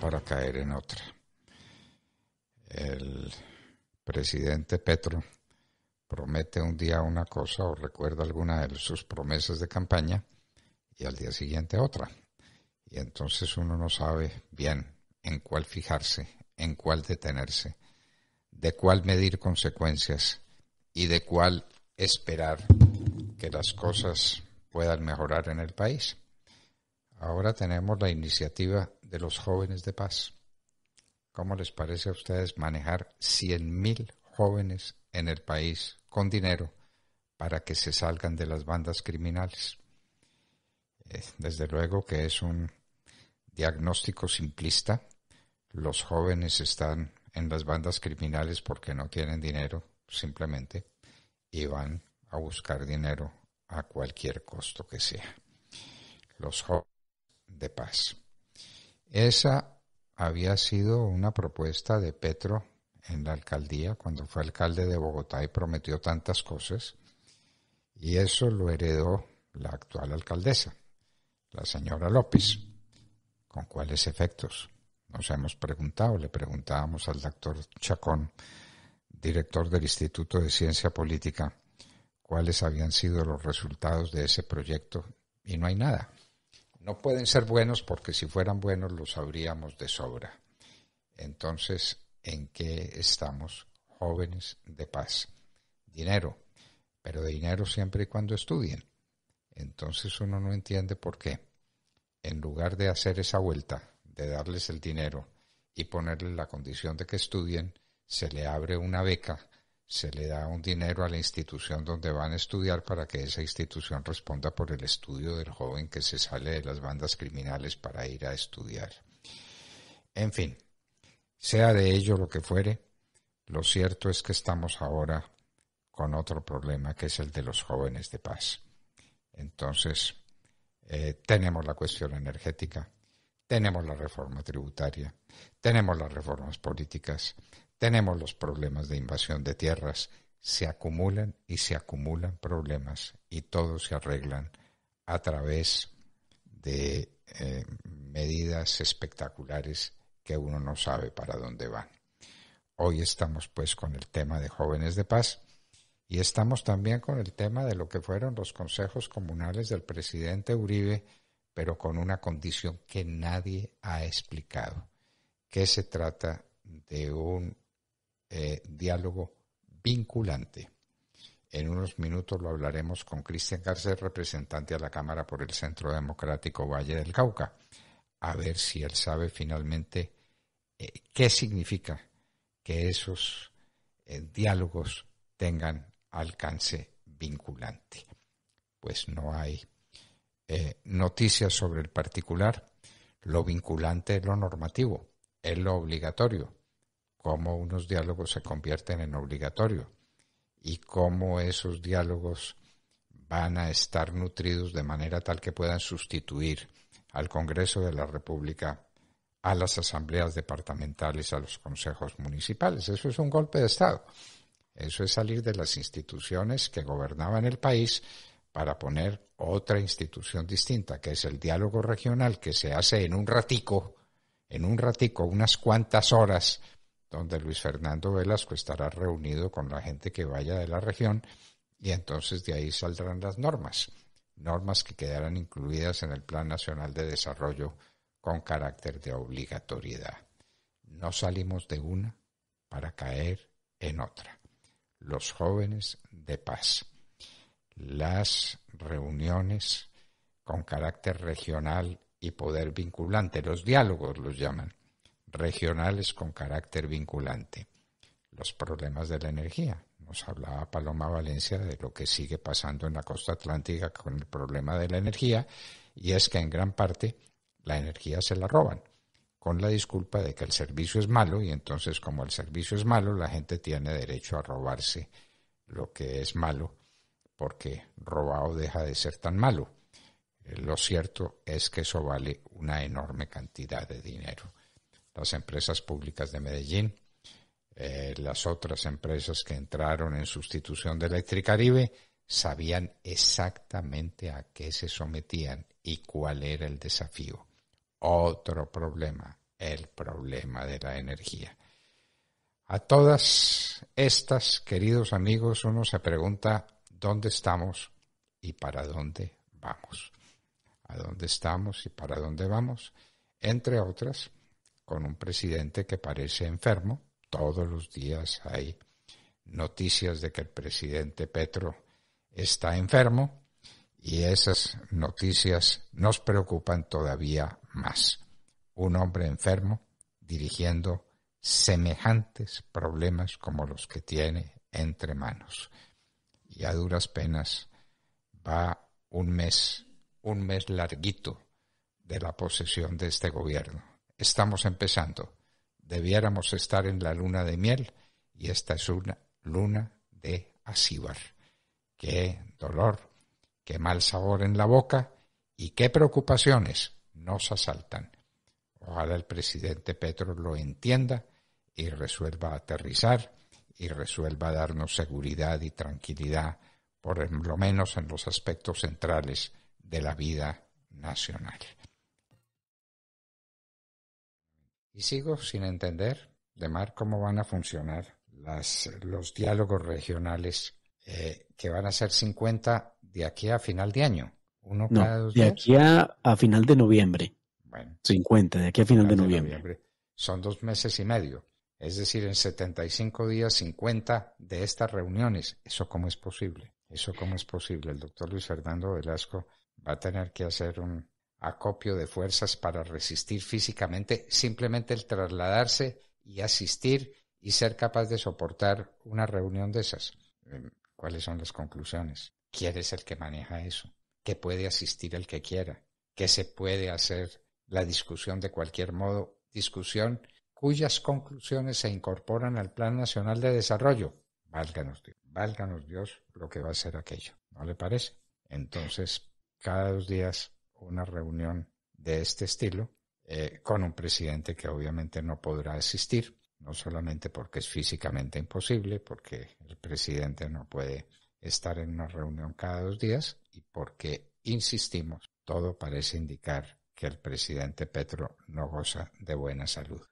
para caer en otra. El presidente Petro promete un día una cosa o recuerda alguna de sus promesas de campaña y al día siguiente otra. Y entonces uno no sabe bien en cuál fijarse, en cuál detenerse, de cuál medir consecuencias y de cuál esperar que las cosas puedan mejorar en el país ahora tenemos la iniciativa de los jóvenes de paz. ¿Cómo les parece a ustedes manejar 100.000 jóvenes en el país con dinero para que se salgan de las bandas criminales? Eh, desde luego que es un diagnóstico simplista. Los jóvenes están en las bandas criminales porque no tienen dinero, simplemente, y van a buscar dinero a cualquier costo que sea. Los jóvenes de paz. Esa había sido una propuesta de Petro en la alcaldía cuando fue alcalde de Bogotá y prometió tantas cosas. Y eso lo heredó la actual alcaldesa, la señora López. ¿Con cuáles efectos? Nos hemos preguntado, le preguntábamos al doctor Chacón, director del Instituto de Ciencia Política, cuáles habían sido los resultados de ese proyecto y no hay nada. No pueden ser buenos porque si fueran buenos los sabríamos de sobra. Entonces, ¿en qué estamos jóvenes de paz? Dinero, pero dinero siempre y cuando estudien. Entonces uno no entiende por qué. En lugar de hacer esa vuelta, de darles el dinero y ponerles la condición de que estudien, se le abre una beca se le da un dinero a la institución donde van a estudiar para que esa institución responda por el estudio del joven que se sale de las bandas criminales para ir a estudiar. En fin, sea de ello lo que fuere, lo cierto es que estamos ahora con otro problema que es el de los jóvenes de paz. Entonces, eh, tenemos la cuestión energética, tenemos la reforma tributaria, tenemos las reformas políticas, tenemos los problemas de invasión de tierras, se acumulan y se acumulan problemas y todos se arreglan a través de eh, medidas espectaculares que uno no sabe para dónde van. Hoy estamos pues con el tema de jóvenes de paz y estamos también con el tema de lo que fueron los consejos comunales del presidente Uribe, pero con una condición que nadie ha explicado, que se trata de un eh, diálogo vinculante. En unos minutos lo hablaremos con Cristian Garcés, representante a la Cámara por el Centro Democrático Valle del Cauca, a ver si él sabe finalmente eh, qué significa que esos eh, diálogos tengan alcance vinculante. Pues no hay noticias sobre el particular, lo vinculante es lo normativo, es lo obligatorio, cómo unos diálogos se convierten en obligatorio? y cómo esos diálogos van a estar nutridos de manera tal que puedan sustituir al Congreso de la República, a las asambleas departamentales, a los consejos municipales. Eso es un golpe de Estado. Eso es salir de las instituciones que gobernaban el país para poner otra institución distinta, que es el diálogo regional, que se hace en un ratico, en un ratico, unas cuantas horas donde Luis Fernando Velasco estará reunido con la gente que vaya de la región y entonces de ahí saldrán las normas, normas que quedarán incluidas en el Plan Nacional de Desarrollo con carácter de obligatoriedad. No salimos de una para caer en otra. Los jóvenes de paz. Las reuniones con carácter regional y poder vinculante, los diálogos los llaman, regionales con carácter vinculante. Los problemas de la energía. Nos hablaba Paloma Valencia de lo que sigue pasando en la costa atlántica con el problema de la energía y es que en gran parte la energía se la roban con la disculpa de que el servicio es malo y entonces como el servicio es malo la gente tiene derecho a robarse lo que es malo porque robado deja de ser tan malo. Eh, lo cierto es que eso vale una enorme cantidad de dinero las empresas públicas de Medellín, eh, las otras empresas que entraron en sustitución de Electricaribe, sabían exactamente a qué se sometían y cuál era el desafío. Otro problema, el problema de la energía. A todas estas, queridos amigos, uno se pregunta dónde estamos y para dónde vamos. ¿A dónde estamos y para dónde vamos? Entre otras, con un presidente que parece enfermo. Todos los días hay noticias de que el presidente Petro está enfermo y esas noticias nos preocupan todavía más. Un hombre enfermo dirigiendo semejantes problemas como los que tiene entre manos. Y a duras penas va un mes, un mes larguito de la posesión de este gobierno estamos empezando. Debiéramos estar en la luna de miel y esta es una luna de acíbar. Qué dolor, qué mal sabor en la boca y qué preocupaciones nos asaltan. Ojalá el presidente Petro lo entienda y resuelva aterrizar y resuelva darnos seguridad y tranquilidad, por lo menos en los aspectos centrales de la vida nacional. Y sigo sin entender, de mar cómo van a funcionar las, los diálogos regionales, eh, que van a ser 50 de aquí a final de año. Uno no, cada dos de aquí a, final de noviembre. 50, de aquí a final, de, noviembre. Son dos meses y medio. Es decir, en 75 días, 50 de estas reuniones. ¿Eso cómo es posible? ¿Eso cómo es posible? El doctor Luis Fernando Velasco va a tener que hacer un, acopio de fuerzas para resistir físicamente simplemente el trasladarse y asistir y ser capaz de soportar una reunión de esas. Em, ¿Cuáles son las conclusiones? ¿Quién es el que maneja eso? ¿Qué puede asistir el que quiera? ¿Qué se puede hacer la discusión de cualquier modo? Discusión cuyas conclusiones se incorporan al Plan Nacional de Desarrollo. Válganos Dios, válganos Dios lo que va a ser aquello. ¿No le parece? Entonces, cada dos días una reunión de este estilo eh, con un presidente que obviamente no podrá asistir, no solamente porque es físicamente imposible, porque el presidente no puede estar en una reunión cada dos días y porque, insistimos, todo parece indicar que el presidente Petro no goza de buena salud.